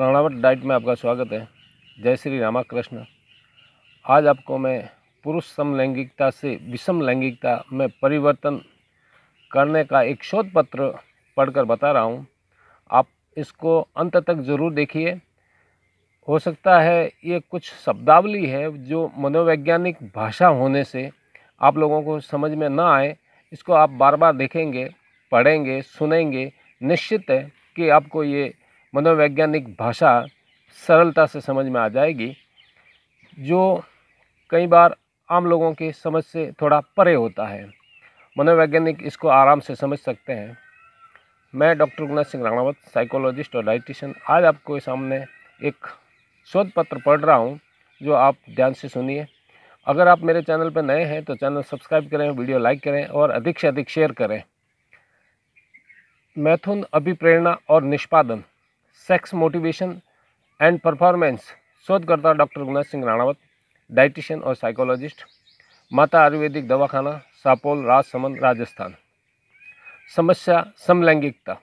राणावट diet में आपका स्वागत है जय श्री रामाकृष्ण आज आपको मैं पुरुष समलैंगिकता से विषम लैंगिकता में परिवर्तन करने का एक शोध पत्र पढ़कर बता रहा हूँ आप इसको अंत तक ज़रूर देखिए हो सकता है ये कुछ शब्दावली है जो मनोवैज्ञानिक भाषा होने से आप लोगों को समझ में ना आए इसको आप बार बार देखेंगे पढ़ेंगे सुनेंगे निश्चित है कि आपको ये मनोवैज्ञानिक भाषा सरलता से समझ में आ जाएगी जो कई बार आम लोगों की समझ से थोड़ा परे होता है मनोवैज्ञानिक इसको आराम से समझ सकते हैं मैं डॉक्टर गुना सिंह राणावत साइकोलॉजिस्ट और डाइटिशियन आज आपको सामने एक शोध पत्र पढ़ रहा हूँ जो आप ध्यान से सुनिए अगर आप मेरे चैनल पर नए हैं तो चैनल सब्सक्राइब करें वीडियो लाइक करें और अधिक से अधिक शेयर करें मैथुन अभिप्रेरणा और निष्पादन सेक्स मोटिवेशन एंड परफॉर्मेंस शोधकर्ता डॉक्टर गुनाथ सिंह राणावत डाइटिशियन और साइकोलॉजिस्ट माता आयुर्वेदिक दवाखाना सापोल राजसमंद राजस्थान समस्या समलैंगिकता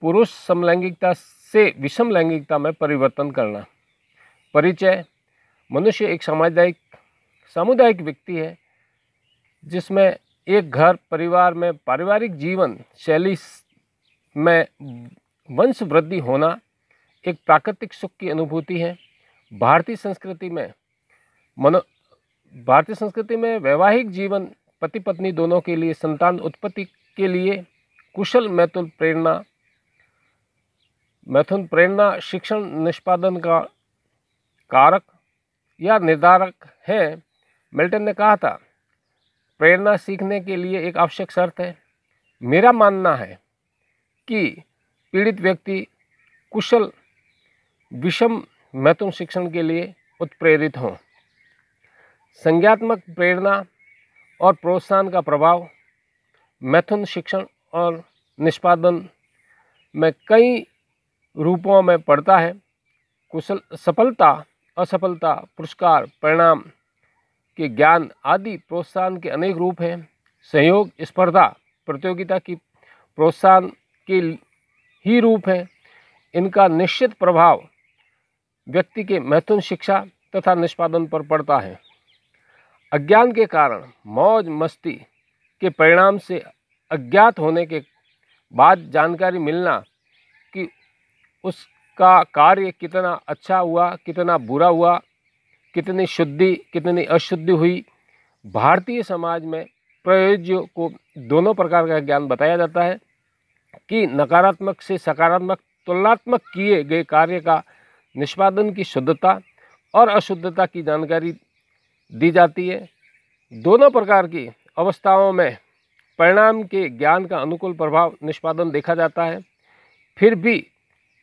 पुरुष समलैंगिकता से विषम लैंगिकता में परिवर्तन करना परिचय मनुष्य एक सामुदायिक सामुदायिक व्यक्ति है जिसमें एक घर परिवार में पारिवारिक जीवन शैली में वंश वृद्धि होना एक प्राकृतिक सुख की अनुभूति है भारतीय संस्कृति में मनो भारतीय संस्कृति में वैवाहिक जीवन पति पत्नी दोनों के लिए संतान उत्पत्ति के लिए कुशल मैथुन प्रेरणा मैथुन प्रेरणा शिक्षण निष्पादन का कारक या निर्धारक है मिल्टन ने कहा था प्रेरणा सीखने के लिए एक आवश्यक शर्त है मेरा मानना है कि पीड़ित व्यक्ति कुशल विषम महत्व शिक्षण के लिए उत्प्रेरित हों संज्ञात्मक प्रेरणा और प्रोत्साहन का प्रभाव मैथुन शिक्षण और निष्पादन में कई रूपों में पड़ता है कुशल सफलता असफलता पुरस्कार परिणाम के ज्ञान आदि प्रोत्साहन के अनेक रूप हैं सहयोग स्पर्धा प्रतियोगिता की प्रोत्साहन के ही रूप हैं इनका निश्चित प्रभाव व्यक्ति के महत्वपूर्ण शिक्षा तथा निष्पादन पर पड़ता है अज्ञान के कारण मौज मस्ती के परिणाम से अज्ञात होने के बाद जानकारी मिलना कि उसका कार्य कितना अच्छा हुआ कितना बुरा हुआ कितनी शुद्धि कितनी अशुद्धि हुई भारतीय समाज में प्रयोज्य को दोनों प्रकार का ज्ञान बताया जाता है कि नकारात्मक से सकारात्मक तुलनात्मक किए गए कार्य का निष्पादन की शुद्धता और अशुद्धता की जानकारी दी जाती है दोनों प्रकार की अवस्थाओं में परिणाम के ज्ञान का अनुकूल प्रभाव निष्पादन देखा जाता है फिर भी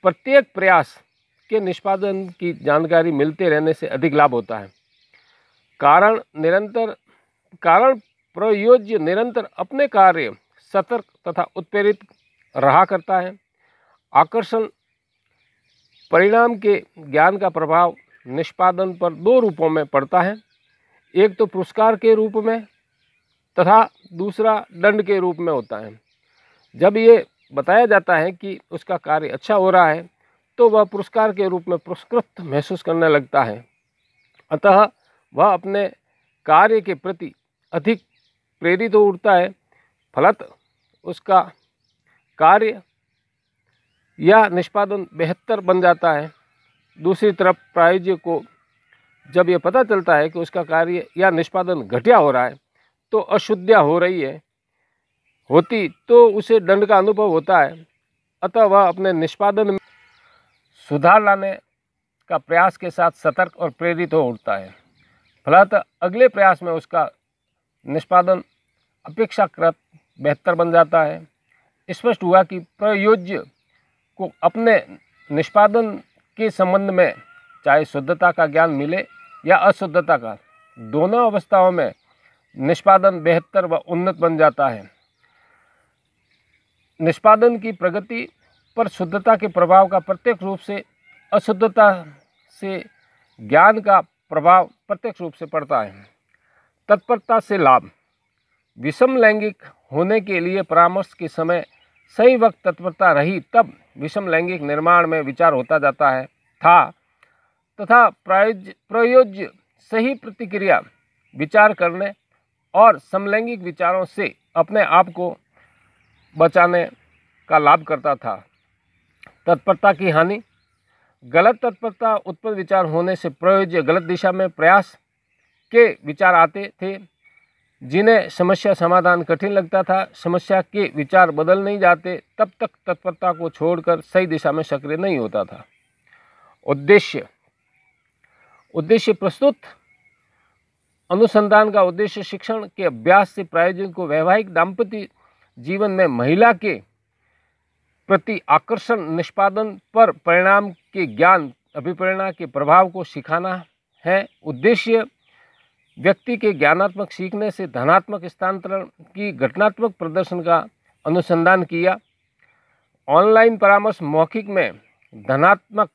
प्रत्येक प्रयास के निष्पादन की जानकारी मिलते रहने से अधिक लाभ होता है कारण निरंतर कारण प्रयोज्य निरंतर अपने कार्य सतर्क तथा उत्प्रेरित रहा करता है आकर्षण परिणाम के ज्ञान का प्रभाव निष्पादन पर दो रूपों में पड़ता है एक तो पुरस्कार के रूप में तथा दूसरा दंड के रूप में होता है जब ये बताया जाता है कि उसका कार्य अच्छा हो रहा है तो वह पुरस्कार के रूप में पुरस्कृत महसूस करने लगता है अतः वह अपने कार्य के प्रति अधिक प्रेरित हो उठता है फलत उसका कार्य या निष्पादन बेहतर बन जाता है दूसरी तरफ प्रायोज्य को जब ये पता चलता है कि उसका कार्य या निष्पादन घटिया हो रहा है तो अशुद्धियाँ हो रही है होती तो उसे दंड का अनुभव होता है अतः वह अपने निष्पादन में सुधार लाने का प्रयास के साथ सतर्क और प्रेरित हो उठता है फलतः अगले प्रयास में उसका निष्पादन अपेक्षाकृत बेहतर बन जाता है स्पष्ट हुआ कि प्रयोज्य को अपने निष्पादन के संबंध में चाहे शुद्धता का ज्ञान मिले या अशुद्धता का दोनों अवस्थाओं में निष्पादन बेहतर व उन्नत बन जाता है निष्पादन की प्रगति पर शुद्धता के प्रभाव का प्रत्यक्ष रूप से अशुद्धता से ज्ञान का प्रभाव प्रत्यक्ष रूप से पड़ता है तत्परता से लाभ विषम लैंगिक होने के लिए परामर्श के समय सही वक्त तत्परता रही तब विषम लैंगिक निर्माण में विचार होता जाता है था तथा प्रायोज प्रयोज्य सही प्रतिक्रिया विचार करने और समलैंगिक विचारों से अपने आप को बचाने का लाभ करता था तत्परता की हानि गलत तत्परता उत्पन्न विचार होने से प्रयोज्य गलत दिशा में प्रयास के विचार आते थे जिन्हें समस्या समाधान कठिन लगता था समस्या के विचार बदल नहीं जाते तब तक तत्परता को छोड़कर सही दिशा में सक्रिय नहीं होता था उद्देश्य उद्देश्य प्रस्तुत अनुसंधान का उद्देश्य शिक्षण के अभ्यास से प्रायोजन को वैवाहिक दाम्पत्य जीवन में महिला के प्रति आकर्षण निष्पादन पर परिणाम के ज्ञान अभिप्रेरणा के प्रभाव को सिखाना है उद्देश्य व्यक्ति के ज्ञानात्मक सीखने से धनात्मक स्थानांतरण की घटनात्मक प्रदर्शन का अनुसंधान किया ऑनलाइन परामर्श मौखिक में धनात्मक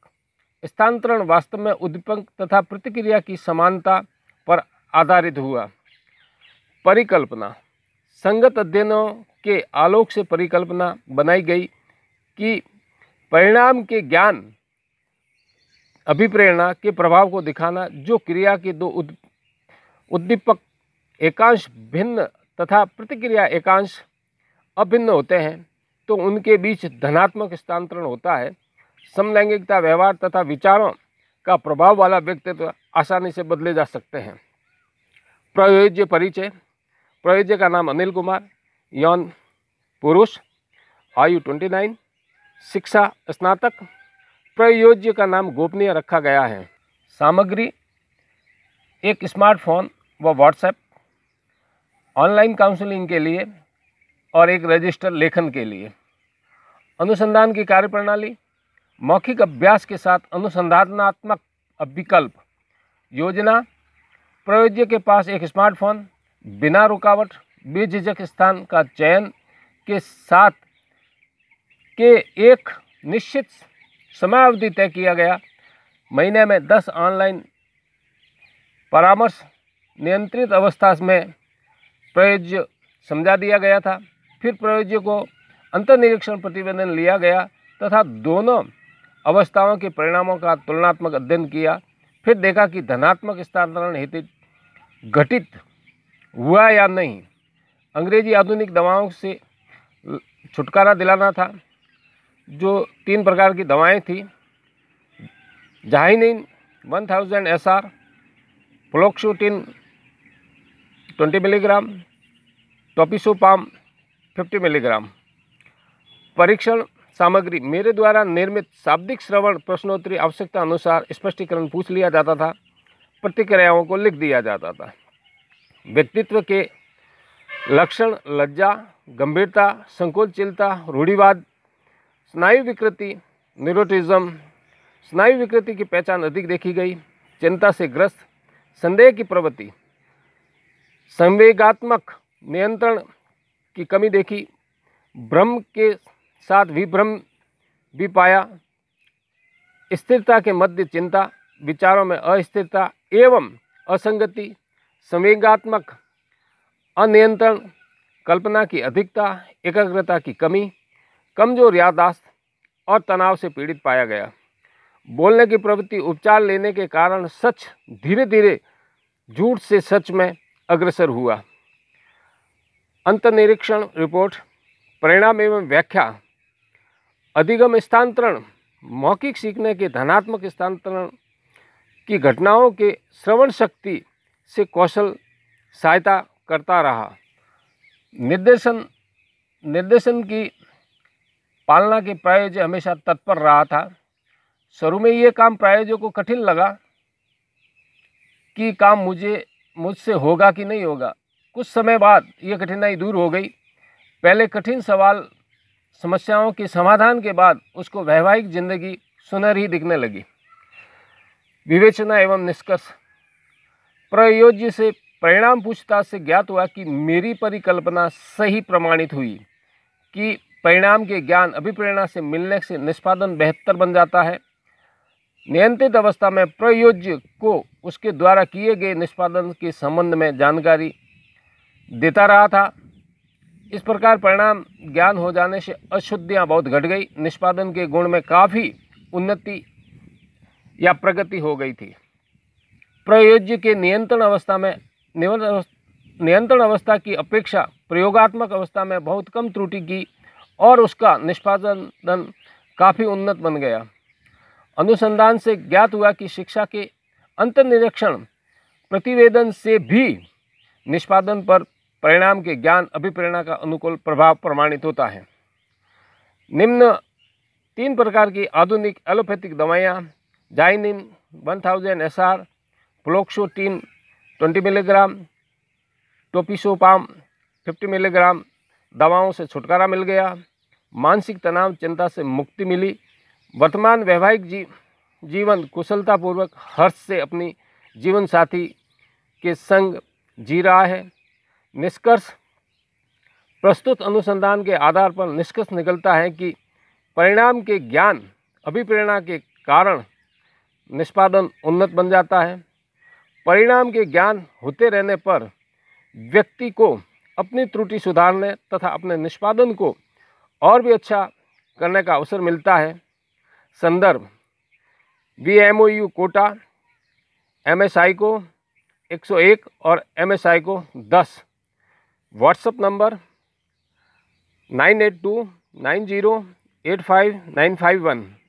स्थानांतरण वास्तव में उद्दीपक तथा प्रतिक्रिया की समानता पर आधारित हुआ परिकल्पना संगत अध्ययनों के आलोक से परिकल्पना बनाई गई कि परिणाम के ज्ञान अभिप्रेरणा के प्रभाव को दिखाना जो क्रिया के दो उद उद्दीपक एकांश भिन्न तथा प्रतिक्रिया एकांश अभिन्न होते हैं तो उनके बीच धनात्मक स्थानांतरण होता है समलैंगिकता व्यवहार तथा विचारों का प्रभाव वाला व्यक्तित्व तो आसानी से बदले जा सकते हैं प्रयोज्य परिचय प्रयोज्य का नाम अनिल कुमार यौन पुरुष आयु ट्वेंटी नाइन शिक्षा स्नातक प्रयोज्य का नाम गोपनीय रखा गया है सामग्री एक स्मार्टफोन व व्हाट्सएप ऑनलाइन काउंसलिंग के लिए और एक रजिस्टर लेखन के लिए अनुसंधान की कार्यप्रणाली मौखिक अभ्यास के साथ अनुसंधानात्मक विकल्प योजना प्रयोज्य के पास एक स्मार्टफोन बिना रुकावट बेझिझक स्थान का चयन के साथ के एक निश्चित समयावधि तय किया गया महीने में दस ऑनलाइन परामर्श नियंत्रित अवस्था में प्रयोज्य समझा दिया गया था फिर प्रयोज्य को अंतर्निरीक्षण प्रतिवेदन लिया गया तथा दोनों अवस्थाओं के परिणामों का तुलनात्मक अध्ययन किया फिर देखा कि धनात्मक स्थानांतरण हेतु घटित हुआ या नहीं अंग्रेजी आधुनिक दवाओं से छुटकारा दिलाना था जो तीन प्रकार की दवाएं थी जाहिनीन one thousand S R twenty milligram पाम फिफ्टी मिलीग्राम परीक्षण सामग्री मेरे द्वारा निर्मित शाब्दिक श्रवण प्रश्नोत्तरी आवश्यकता अनुसार स्पष्टीकरण पूछ लिया जाता था प्रतिक्रियाओं को लिख दिया जाता था व्यक्तित्व के लक्षण लज्जा गंभीरता संकोचशीलता रूढ़िवाद स्नायु विकृति न्यूरोटिज्म स्नायु विकृति की पहचान अधिक देखी गई चिंता से ग्रस्त संदेह की प्रवृत्ति संवेगात्मक नियंत्रण की कमी देखी भ्रम के साथ विभ्रम भी पाया स्थिरता के मध्य चिंता विचारों में अस्थिरता एवं असंगति संवेगात्मक अनियंत्रण कल्पना की अधिकता एकाग्रता की कमी कमजोर यादाश्त और तनाव से पीड़ित पाया गया बोलने की प्रवृत्ति उपचार लेने के कारण सच धीरे धीरे झूठ से सच में अग्रसर हुआ निरीक्षण रिपोर्ट परिणाम एवं व्याख्या अधिगम स्थानांतरण मौखिक सीखने के धनात्मक स्थानांतरण की घटनाओं के श्रवण शक्ति से कौशल सहायता करता रहा निर्देशन निर्देशन की पालना के प्रायोज्य हमेशा तत्पर रहा था शुरू में ये काम प्रायोजों को कठिन लगा कि काम मुझे मुझसे होगा कि नहीं होगा कुछ समय बाद ये कठिनाई दूर हो गई पहले कठिन सवाल समस्याओं के समाधान के बाद उसको वैवाहिक जिंदगी सुनहरी दिखने लगी विवेचना एवं निष्कर्ष प्रयोज्य से परिणाम पूछताछ से ज्ञात हुआ कि मेरी परिकल्पना सही प्रमाणित हुई कि परिणाम के ज्ञान अभिप्रेरणा से मिलने से निष्पादन बेहतर बन जाता है नियंत्रित अवस्था में प्रयोज्य को उसके द्वारा किए गए निष्पादन के संबंध में जानकारी देता रहा था इस प्रकार परिणाम ज्ञान हो जाने से अशुद्धियाँ बहुत घट गई निष्पादन के गुण में काफ़ी उन्नति या प्रगति हो गई थी प्रयोज्य के नियंत्रण अवस्था में नियंत्रण अवस्था की अपेक्षा प्रयोगात्मक अवस्था में बहुत कम त्रुटि की और उसका निष्पादन काफ़ी उन्नत बन गया अनुसंधान से ज्ञात हुआ कि शिक्षा के अंतर्निरीक्षण प्रतिवेदन से भी निष्पादन पर परिणाम के ज्ञान अभिप्रेरणा का अनुकूल प्रभाव प्रमाणित होता है निम्न तीन प्रकार की आधुनिक एलोपैथिक दवाइयाँ जाइनिम 1000 thousand S R fluoxetine twenty milligram टोपिसोपाम 50 मिलीग्राम दवाओं से छुटकारा मिल गया मानसिक तनाव चिंता से मुक्ति मिली वर्तमान वैवाहिक जी जीवन कुशलतापूर्वक हर्ष से अपनी जीवन साथी के संग जी रहा है निष्कर्ष प्रस्तुत अनुसंधान के आधार पर निष्कर्ष निकलता है कि परिणाम के ज्ञान अभिप्रेरणा के कारण निष्पादन उन्नत बन जाता है परिणाम के ज्ञान होते रहने पर व्यक्ति को अपनी त्रुटि सुधारने तथा अपने निष्पादन को और भी अच्छा करने का अवसर मिलता है संदर्भ B M O U Kota M S I को एक सौ एक और एम एस आई को दस WhatsApp number nine eight two nine zero eight five nine five one